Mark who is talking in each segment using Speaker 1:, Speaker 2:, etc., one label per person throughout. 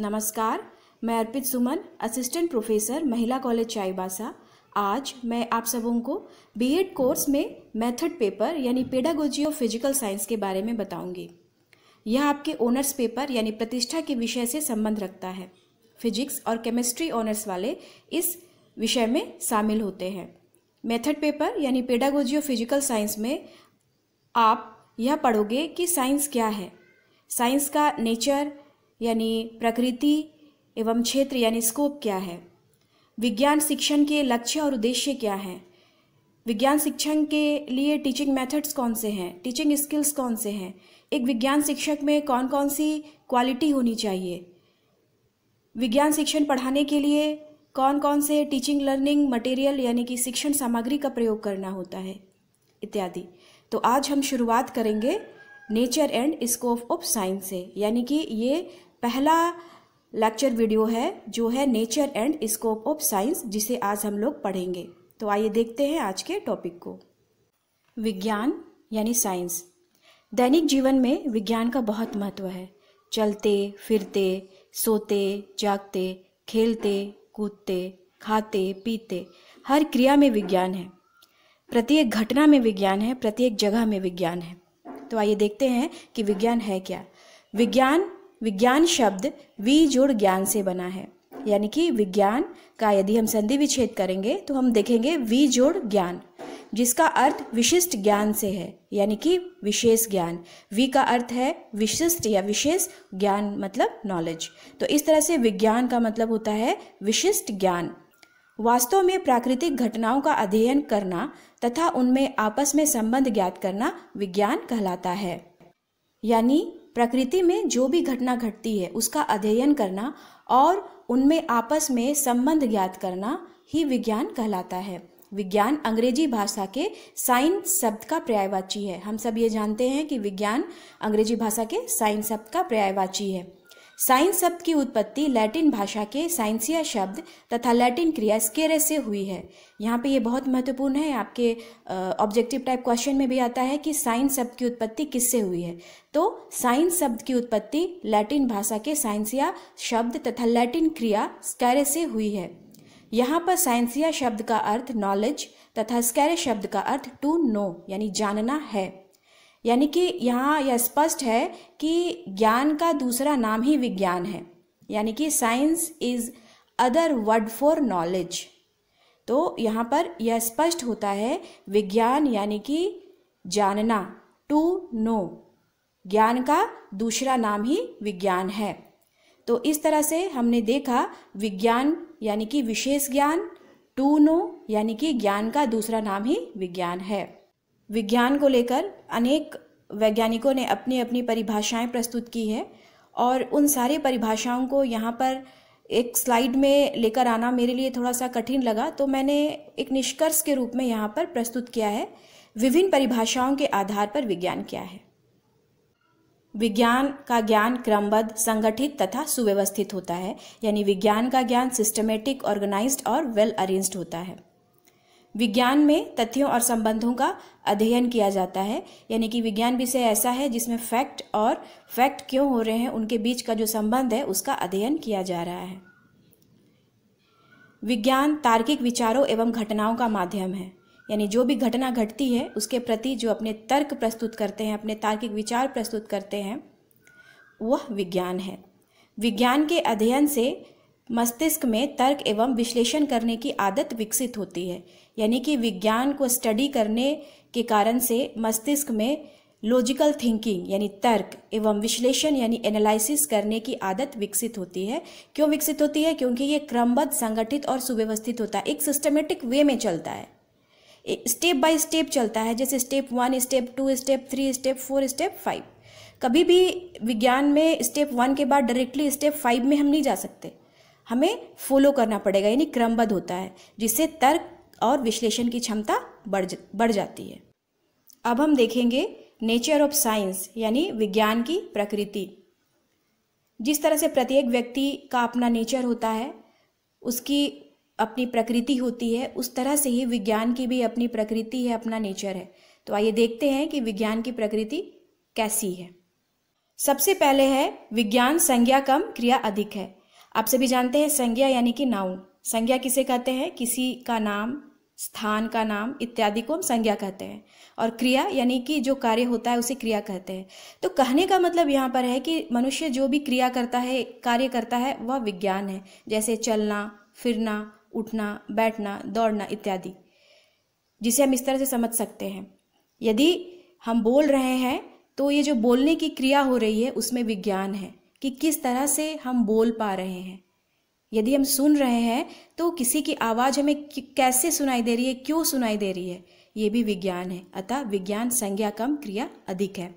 Speaker 1: नमस्कार मैं Arpit Suman assistant professor महिला कॉलेज चाईबासा आज मैं आप सबों को बीएड कोर्स में मेथड पेपर यानी पेडागोजी ऑफ फिजिकल साइंस के बारे में बताऊंगी यह आपके ऑनर्स पेपर यानी प्रतिष्ठा के विषय से संबंध रखता है फिजिक्स और केमिस्ट्री ऑनर्स वाले इस विषय में शामिल होते हैं मेथड पेपर यानी पेडागोजी ऑफ फिजिकल साइंस में आप यह पढ़ोगे कि साइंस क्या है साइंस का नेचर यानी प्रकृति एवं क्षेत्र यानी स्कोप क्या है विज्ञान शिक्षण के लक्ष्य और उद्देश्य क्या हैं विज्ञान शिक्षण के लिए टीचिंग मेथड्स कौन से हैं टीचिंग स्किल्स कौन से हैं एक विज्ञान शिक्षक में कौन कौन सी क्वालिटी होनी चाहिए विज्ञान शिक्षण पढ़ाने के लिए कौन कौन से टीचिंग लर्निंग मटेरियल यानी कि शिक्षण सामग्री का प्रयोग करना होता है इत्यादि तो आज हम शुरुआत करेंगे nature and scope of science से यानी कि ये पहला लेक्चर वीडियो है जो है nature and scope of science जिसे आज हम लोग पढ़ेंगे तो आइए देखते हैं आज के टॉपिक को विज्ञान यानी साइंस दैनिक जीवन में विज्ञान का बहुत महत्व है चलते फिरते सोते जागते खेलते कूदते खाते पीते हर क्रिया में विज्ञान है प्रत्येक घटना में विज्ञान है प्रत्येक जगह में विज्ञान है तो आइए देखते हैं कि विज्ञान है क्या विज्ञान विज्ञान शब्द वी जुड़ ज्ञान से बना है यानी कि विज्ञान का यदि हम संधि विच्छेद करेंगे तो हम देखेंगे वी जोड़ ज्ञान जिसका अर्थ विशिष्ट ज्ञान से है यानी कि विशेष ज्ञान वी का अर्थ है विशिष्ट या विशेष ज्ञान मतलब नॉलेज तो इस तरह से विज्ञान का मतलब होता है विशिष्ट ज्ञान वास्तव में प्राकृतिक घटनाओं का अध्ययन करना तथा उनमें आपस में संबंध ज्ञात करना विज्ञान कहलाता है यानी प्रकृति में जो भी घटना घटती है उसका अध्ययन करना और उनमें आपस में संबंध ज्ञात करना ही विज्ञान कहलाता है विज्ञान अंग्रेजी भाषा के साइन शब्द का पर्यायवाची है हम सब ये जानते हैं कि विज्ञान अंग्रेजी भाषा के साइन शब्द का पर्यायवाची है साइंस शब्द की उत्पत्ति लैटिन भाषा के साइंसिया शब्द तथा लैटिन क्रिया स्केरे से हुई है यहाँ पे ये बहुत महत्वपूर्ण है आपके ऑब्जेक्टिव टाइप क्वेश्चन में भी आता है कि साइंस शब्द की उत्पत्ति किससे हुई है तो साइंस शब्द की उत्पत्ति लैटिन भाषा के साइंसिया शब्द तथा लैटिन क्रिया स्कैरे से हुई है यहाँ पर साइंसिया शब्द का अर्थ नॉलेज तथा स्कैरे शब्द का अर्थ टू नो यानी जानना है यानी कि यहाँ यह स्पष्ट है कि ज्ञान का दूसरा नाम ही विज्ञान है यानी कि science is other word for knowledge तो यहाँ पर यह स्पष्ट होता है विज्ञान यानी कि जानना टू नो ज्ञान का दूसरा नाम ही विज्ञान है तो इस तरह से हमने देखा विज्ञान यानी कि विशेष ज्ञान टू नो यानी कि ज्ञान का दूसरा नाम ही विज्ञान है विज्ञान को लेकर अनेक वैज्ञानिकों ने अपनी अपनी परिभाषाएं प्रस्तुत की है और उन सारे परिभाषाओं को यहाँ पर एक स्लाइड में लेकर आना मेरे लिए थोड़ा सा कठिन लगा तो मैंने एक निष्कर्ष के रूप में यहाँ पर प्रस्तुत किया है विभिन्न परिभाषाओं के आधार पर विज्ञान क्या है विज्ञान का ज्ञान क्रमबद्ध संगठित तथा सुव्यवस्थित होता है यानी विज्ञान का ज्ञान सिस्टमेटिक ऑर्गेनाइज्ड और वेल well अरेंज्ड होता है विज्ञान में तथ्यों और संबंधों का अध्ययन किया जाता है यानी कि विज्ञान विषय ऐसा है जिसमें फैक्ट और फैक्ट क्यों हो रहे हैं उनके बीच का जो संबंध है उसका अध्ययन किया जा रहा है विज्ञान तार्किक विचारों एवं घटनाओं का माध्यम है यानी जो भी घटना घटती है उसके प्रति जो अपने तर्क प्रस्तुत करते हैं अपने तार्किक विचार प्रस्तुत करते हैं वह विज्ञान है विज्ञान के अध्ययन से मस्तिष्क में तर्क एवं विश्लेषण करने की आदत विकसित होती है यानी कि विज्ञान को स्टडी करने के कारण से मस्तिष्क में लॉजिकल थिंकिंग यानी तर्क एवं विश्लेषण यानी एनालिसिस करने की आदत विकसित होती है क्यों विकसित होती है क्योंकि ये क्रमबद्ध संगठित और सुव्यवस्थित होता है एक सिस्टमेटिक वे में चलता है स्टेप बाय स्टेप चलता है जैसे step one step two step three step four step five कभी भी विज्ञान में स्टेप वन के बाद डायरेक्टली स्टेप फाइव में हम नहीं जा सकते हमें फॉलो करना पड़ेगा यानी क्रमबद्ध होता है जिससे तर्क और विश्लेषण की क्षमता बढ़ जा बढ़ जाती है अब हम देखेंगे नेचर ऑफ साइंस यानी विज्ञान की प्रकृति जिस तरह से प्रत्येक व्यक्ति का अपना नेचर होता है उसकी अपनी प्रकृति होती है उस तरह से ही विज्ञान की भी अपनी प्रकृति है अपना नेचर है तो आइए देखते हैं कि विज्ञान की प्रकृति कैसी है सबसे पहले है विज्ञान संज्ञा कम क्रिया अधिक है आप सभी जानते हैं संज्ञा यानी कि नाउन संज्ञा किसे कहते हैं किसी का नाम स्थान का नाम इत्यादि को हम संज्ञा कहते हैं और क्रिया यानी कि जो कार्य होता है उसे क्रिया कहते हैं तो कहने का मतलब यहाँ पर है कि मनुष्य जो भी क्रिया करता है कार्य करता है वह विज्ञान है जैसे चलना फिरना उठना बैठना दौड़ना इत्यादि जिसे हम इस तरह से समझ सकते हैं यदि हम बोल रहे हैं तो ये जो बोलने की क्रिया हो रही है उसमें विज्ञान है कि किस तरह से हम बोल पा रहे हैं यदि हम सुन रहे हैं तो किसी की आवाज़ हमें कैसे सुनाई दे रही है क्यों सुनाई दे रही है ये भी विज्ञान है अतः विज्ञान संज्ञा कम क्रिया अधिक है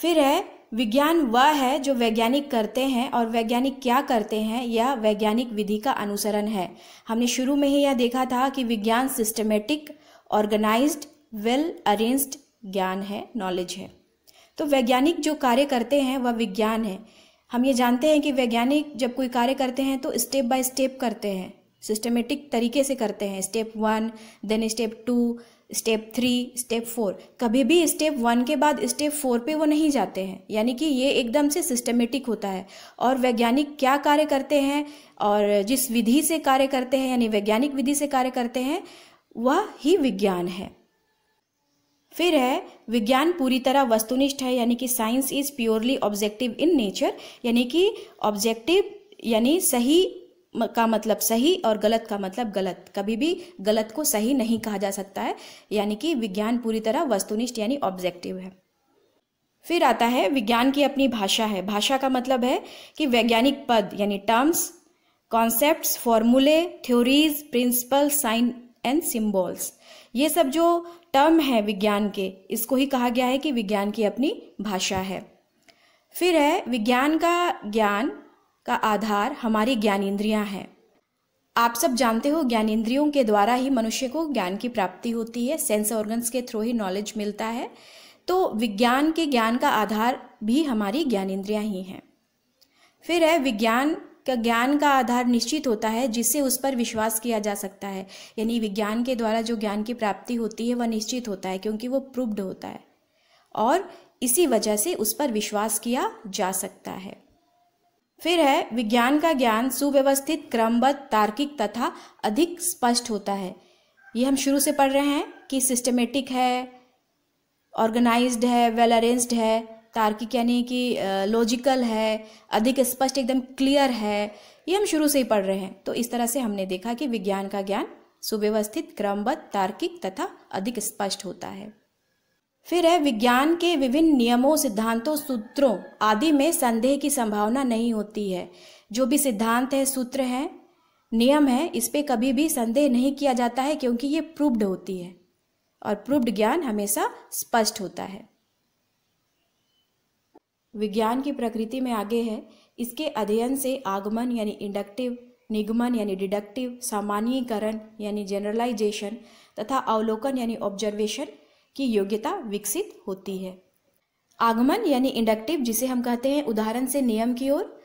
Speaker 1: फिर है विज्ञान वह है जो वैज्ञानिक करते हैं और वैज्ञानिक क्या करते हैं यह वैज्ञानिक विधि का अनुसरण है हमने शुरू में ही यह देखा था कि विज्ञान सिस्टमेटिक ऑर्गेनाइज्ड वेल अरेंज्ड ज्ञान है नॉलेज है तो वैज्ञानिक जो कार्य करते हैं वह विज्ञान है हम ये जानते हैं कि वैज्ञानिक जब कोई कार्य करते हैं तो स्टेप बाय स्टेप करते हैं सिस्टमेटिक तरीके से करते हैं step one then step two step three step four कभी भी स्टेप वन के बाद स्टेप फोर पे वो नहीं जाते हैं यानी कि ये एकदम से सिस्टमेटिक होता है और वैज्ञानिक क्या कार्य करते हैं और जिस विधि से कार्य करते हैं यानी वैज्ञानिक विधि से कार्य करते हैं वह ही विज्ञान है फिर है विज्ञान पूरी तरह वस्तुनिष्ठ है यानी कि science is purely objective in nature यानी कि ऑब्जेक्टिव यानी सही का मतलब सही और गलत का मतलब गलत कभी भी गलत को सही नहीं कहा जा सकता है यानी कि विज्ञान पूरी तरह वस्तुनिष्ठ यानी ऑब्जेक्टिव है फिर आता है विज्ञान की अपनी भाषा है भाषा का मतलब है कि वैज्ञानिक पद यानी टर्म्स कॉन्सेप्ट्स फॉर्मूले theories principle sign and symbols ये सब जो टर्म है विज्ञान के इसको ही कहा गया है कि विज्ञान की अपनी भाषा है फिर है विज्ञान का ज्ञान का आधार हमारी ज्ञानेन्द्रियाँ हैं आप सब जानते हो ज्ञानेन्द्रियों के द्वारा ही मनुष्य को ज्ञान की प्राप्ति होती है सेंस ऑर्गन्स के थ्रू ही नॉलेज मिलता है तो विज्ञान के ज्ञान का आधार भी हमारी ज्ञानेन्द्रियाँ ही हैं फिर है विज्ञान का ज्ञान का आधार निश्चित होता है जिससे उस पर विश्वास किया जा सकता है यानी विज्ञान के द्वारा जो ज्ञान की प्राप्ति होती है वह निश्चित होता है क्योंकि वो प्रूव्ड होता है और इसी वजह से उस पर विश्वास किया जा सकता है फिर है विज्ञान का ज्ञान सुव्यवस्थित क्रमबद्ध तार्किक तथा अधिक स्पष्ट होता है ये हम शुरू से पढ़ रहे हैं कि सिस्टमेटिक है ऑर्गेनाइज्ड है वेल अरेंज्ड है तार्किक यानी कि लॉजिकल है अधिक स्पष्ट एकदम क्लियर है ये हम शुरू से ही पढ़ रहे हैं तो इस तरह से हमने देखा कि विज्ञान का ज्ञान सुव्यवस्थित क्रमबद्ध तार्किक तथा अधिक स्पष्ट होता है फिर है विज्ञान के विभिन्न नियमों सिद्धांतों सूत्रों आदि में संदेह की संभावना नहीं होती है जो भी सिद्धांत है सूत्र है नियम है इस पर कभी भी संदेह नहीं किया जाता है क्योंकि ये प्रूव्ड होती है और प्रूव्ड ज्ञान हमेशा स्पष्ट होता है विज्ञान की प्रकृति में आगे है इसके अध्ययन से आगमन यानी इंडक्टिव निगमन यानी डिडक्टिव सामान्यीकरण यानी जनरलाइजेशन तथा अवलोकन यानी ऑब्जर्वेशन की योग्यता विकसित होती है आगमन यानी इंडक्टिव जिसे हम कहते हैं उदाहरण से नियम की ओर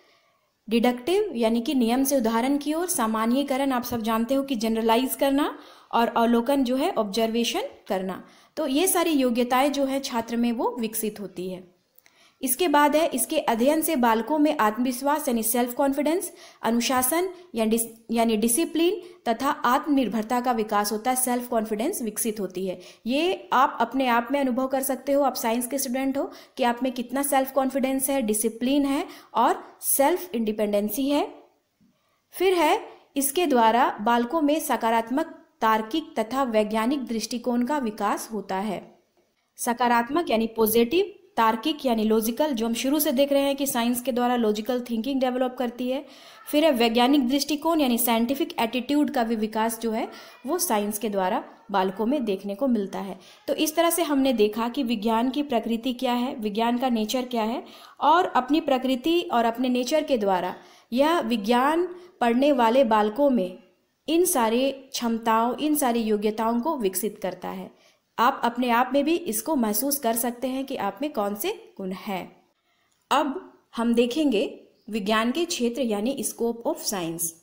Speaker 1: डिडक्टिव यानी कि नियम से उदाहरण की ओर सामान्यकरण आप सब जानते हो कि जनरलाइज करना और अवलोकन जो है ऑब्जर्वेशन करना तो ये सारी योग्यताएं जो है छात्र में वो विकसित होती है इसके बाद है इसके अध्ययन से बालकों में आत्मविश्वास यानी सेल्फ कॉन्फिडेंस अनुशासन यानी डिसिप्लिन तथा आत्मनिर्भरता का विकास होता है सेल्फ कॉन्फिडेंस विकसित होती है ये आप अपने आप में अनुभव कर सकते हो आप साइंस के स्टूडेंट हो कि आप में कितना सेल्फ कॉन्फिडेंस है डिसिप्लिन है और सेल्फ इंडिपेंडेंसी है फिर है इसके द्वारा बालकों में सकारात्मक तार्किक तथा वैज्ञानिक दृष्टिकोण का विकास होता है सकारात्मक यानी पॉजिटिव तार्किक यानी लॉजिकल जो हम शुरू से देख रहे हैं कि साइंस के द्वारा लॉजिकल थिंकिंग डेवलप करती है फिर है वैज्ञानिक दृष्टिकोण यानी साइंटिफिक एटीट्यूड का भी विकास जो है वो साइंस के द्वारा बालकों में देखने को मिलता है तो इस तरह से हमने देखा कि विज्ञान की प्रकृति क्या है विज्ञान का नेचर क्या है और अपनी प्रकृति और अपने नेचर के द्वारा यह विज्ञान पढ़ने वाले बालकों में इन सारे क्षमताओं इन सारी योग्यताओं को विकसित करता है आप अपने आप में भी इसको महसूस कर सकते हैं कि आप में कौन से गुण हैं अब हम देखेंगे विज्ञान के क्षेत्र यानी स्कोप ऑफ साइंस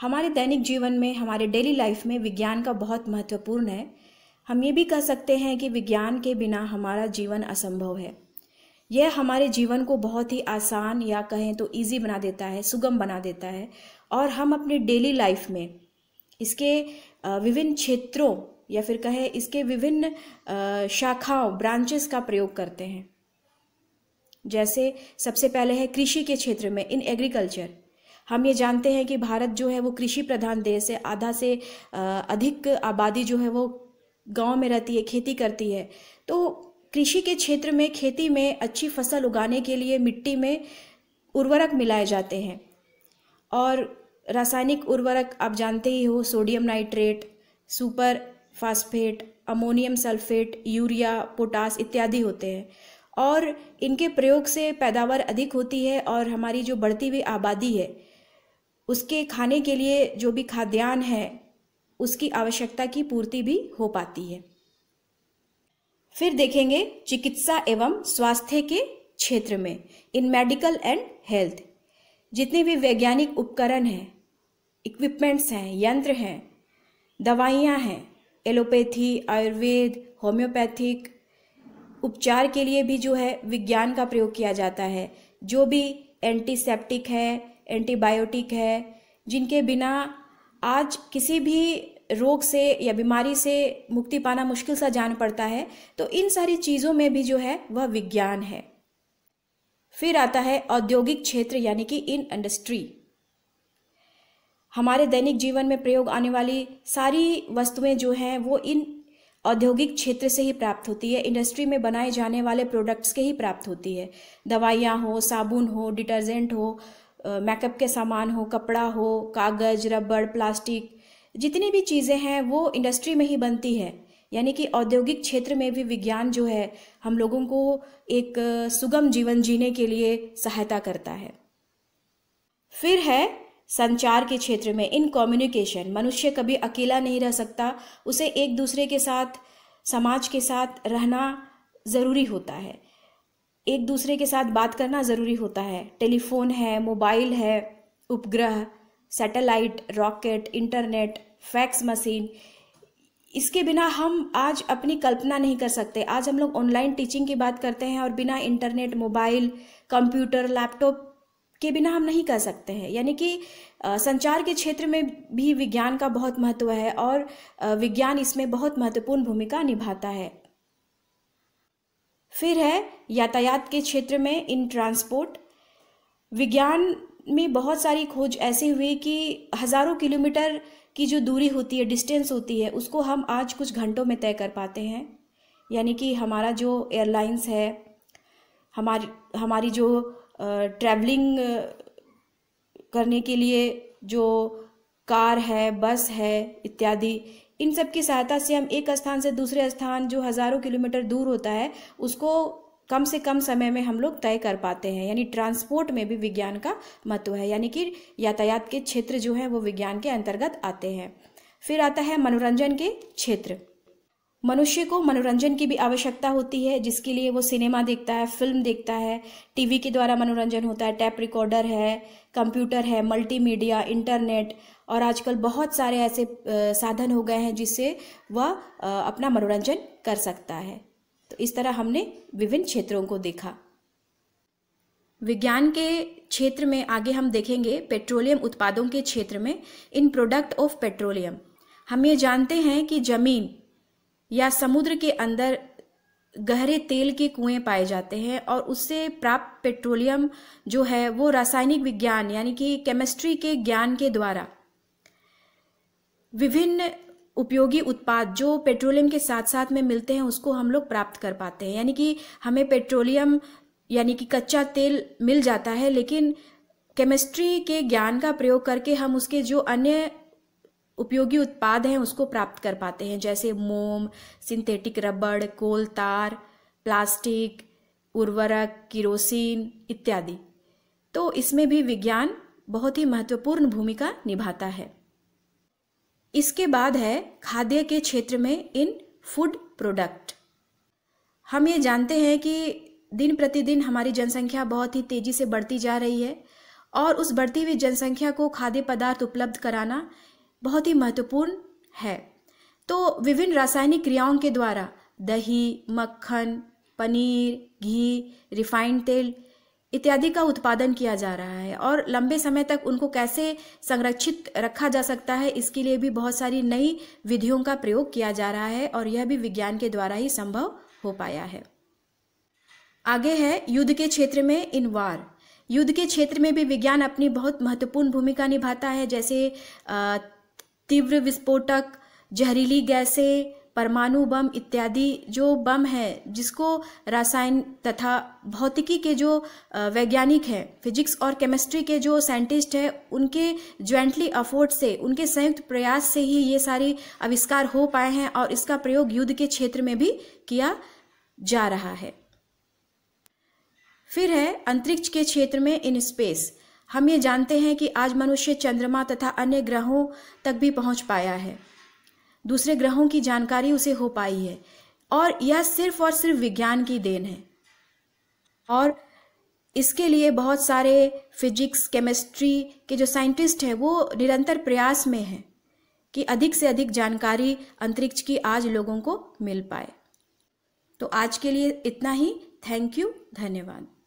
Speaker 1: हमारे दैनिक जीवन में हमारे डेली लाइफ में विज्ञान का बहुत महत्वपूर्ण है हम ये भी कह सकते हैं कि विज्ञान के बिना हमारा जीवन असंभव है यह हमारे जीवन को बहुत ही आसान या कहें तो इजी बना देता है सुगम बना देता है और हम अपने डेली लाइफ में इसके विभिन्न क्षेत्रों या फिर कहे इसके विभिन्न शाखाओं ब्रांचेस का प्रयोग करते हैं जैसे सबसे पहले है कृषि के क्षेत्र में इन एग्रीकल्चर हम ये जानते हैं कि भारत जो है वो कृषि प्रधान देश है आधा से अधिक आबादी जो है वो गांव में रहती है खेती करती है तो कृषि के क्षेत्र में खेती में अच्छी फसल उगाने के लिए मिट्टी में उर्वरक मिलाए जाते हैं और रासायनिक उर्वरक आप जानते ही हो sodium nitrate super phosphate ammonium sulphate urea potash इत्यादि होते हैं और इनके प्रयोग से पैदावार अधिक होती है और हमारी जो बढ़ती हुई आबादी है उसके खाने के लिए जो भी खाद्यान्न है उसकी आवश्यकता की पूर्ति भी हो पाती है फिर देखेंगे चिकित्सा एवं स्वास्थ्य के क्षेत्र में इन मेडिकल एंड हेल्थ जितने भी वैज्ञानिक उपकरण हैं इक्विपमेंट्स हैं यंत्र हैं दवाइयाँ हैं एलोपैथी आयुर्वेद होम्योपैथिक उपचार के लिए भी जो है विज्ञान का प्रयोग किया जाता है जो भी एंटीसेप्टिक है एंटीबायोटिक है जिनके बिना आज किसी भी रोग से या बीमारी से मुक्ति पाना मुश्किल सा जान पड़ता है तो इन सारी चीज़ों में भी जो है वह विज्ञान है फिर आता है औद्योगिक क्षेत्र यानी कि इन इंडस्ट्री हमारे दैनिक जीवन में प्रयोग आने वाली सारी वस्तुएं जो हैं वो इन औद्योगिक क्षेत्र से ही प्राप्त होती है इंडस्ट्री में बनाए जाने वाले प्रोडक्ट्स के ही प्राप्त होती है दवाइयाँ हो साबुन हो डिटर्जेंट हो मेकअप के सामान हो कपड़ा हो कागज़ रबड़ प्लास्टिक जितनी भी चीज़ें हैं वो इंडस्ट्री में ही बनती है यानी कि औद्योगिक क्षेत्र में भी विज्ञान जो है हम लोगों को एक सुगम जीवन जीने के लिए सहायता करता है फिर है संचार के क्षेत्र में इन कम्युनिकेशन मनुष्य कभी अकेला नहीं रह सकता उसे एक दूसरे के साथ समाज के साथ रहना ज़रूरी होता है एक दूसरे के साथ बात करना ज़रूरी होता है टेलीफोन है मोबाइल है उपग्रह satellite rocket internet fax machine इसके बिना हम आज अपनी कल्पना नहीं कर सकते आज हम लोग ऑनलाइन टीचिंग की बात करते हैं और बिना इंटरनेट मोबाइल कंप्यूटर लैपटॉप के बिना हम नहीं कर सकते हैं यानी कि संचार के क्षेत्र में भी विज्ञान का बहुत महत्व है और विज्ञान इसमें बहुत महत्वपूर्ण भूमिका निभाता है फिर है यातायात के क्षेत्र में इन ट्रांसपोर्ट विज्ञान में बहुत सारी खोज ऐसी हुई कि हज़ारों किलोमीटर की जो दूरी होती है डिस्टेंस होती है उसको हम आज कुछ घंटों में तय कर पाते हैं यानी कि हमारा जो एयरलाइंस है हमारी हमारी जो ट्रैवलिंग करने के लिए जो कार है बस है इत्यादि इन सब की सहायता से हम एक स्थान से दूसरे स्थान जो हज़ारों किलोमीटर दूर होता है उसको कम से कम समय में हम लोग तय कर पाते हैं यानी ट्रांसपोर्ट में भी विज्ञान का महत्व है यानी कि यातायात के क्षेत्र जो है वो विज्ञान के अंतर्गत आते हैं फिर आता है मनोरंजन के क्षेत्र मनुष्य को मनोरंजन की भी आवश्यकता होती है जिसके लिए वो सिनेमा देखता है फिल्म देखता है टीवी के द्वारा मनोरंजन होता है टैप रिकॉर्डर है कंप्यूटर है मल्टीमीडिया इंटरनेट और आजकल बहुत सारे ऐसे साधन हो गए हैं जिससे वह अपना मनोरंजन कर सकता है तो इस तरह हमने विभिन्न क्षेत्रों को देखा विज्ञान के क्षेत्र में आगे हम देखेंगे पेट्रोलियम उत्पादों के क्षेत्र में इन प्रोडक्ट ऑफ पेट्रोलियम हम ये जानते हैं कि जमीन या समुद्र के अंदर गहरे तेल के कुएं पाए जाते हैं और उससे प्राप्त पेट्रोलियम जो है वो रासायनिक विज्ञान यानी कि केमिस्ट्री के ज्ञान के द्वारा विभिन्न उपयोगी उत्पाद जो पेट्रोलियम के साथ साथ में मिलते हैं उसको हम लोग प्राप्त कर पाते हैं यानी कि हमें पेट्रोलियम यानी कि कच्चा तेल मिल जाता है लेकिन केमिस्ट्री के ज्ञान का प्रयोग करके हम उसके जो अन्य उपयोगी उत्पाद हैं उसको प्राप्त कर पाते हैं जैसे मोम सिंथेटिक रबड़ कोल तार प्लास्टिक उर्वरक किरोसिन इत्यादि तो इसमें भी विज्ञान बहुत ही महत्वपूर्ण भूमिका निभाता है इसके बाद है खाद्य के क्षेत्र में इन फूड प्रोडक्ट हम ये जानते हैं कि दिन प्रतिदिन हमारी जनसंख्या बहुत ही तेजी से बढ़ती जा रही है और उस बढ़ती हुई जनसंख्या को खाद्य पदार्थ उपलब्ध कराना बहुत ही महत्वपूर्ण है तो विभिन्न रासायनिक क्रियाओं के द्वारा दही मक्खन पनीर घी रिफाइंड तेल इत्यादि का उत्पादन किया जा रहा है और लंबे समय तक उनको कैसे संरक्षित रखा जा सकता है इसके लिए भी बहुत सारी नई विधियों का प्रयोग किया जा रहा है और यह भी विज्ञान के द्वारा ही संभव हो पाया है आगे है युद्ध के क्षेत्र में इन वार युद्ध के क्षेत्र में भी विज्ञान अपनी बहुत महत्वपूर्ण भूमिका निभाता है जैसे तीव्र विस्फोटक जहरीली गैसें परमाणु बम इत्यादि जो बम है जिसको रासायन तथा भौतिकी के जो वैज्ञानिक हैं फिजिक्स और केमिस्ट्री के जो साइंटिस्ट हैं उनके ज्वाइंटली अफोर्ड से उनके संयुक्त प्रयास से ही ये सारे आविष्कार हो पाए हैं और इसका प्रयोग युद्ध के क्षेत्र में भी किया जा रहा है फिर है अंतरिक्ष के क्षेत्र में इन स्पेस हम ये जानते हैं कि आज मनुष्य चंद्रमा तथा अन्य ग्रहों तक भी पहुंच पाया है दूसरे ग्रहों की जानकारी उसे हो पाई है और यह सिर्फ और सिर्फ विज्ञान की देन है और इसके लिए बहुत सारे फिजिक्स केमिस्ट्री के जो साइंटिस्ट हैं वो निरंतर प्रयास में हैं कि अधिक से अधिक जानकारी अंतरिक्ष की आज लोगों को मिल पाए तो आज के लिए इतना ही थैंक यू धन्यवाद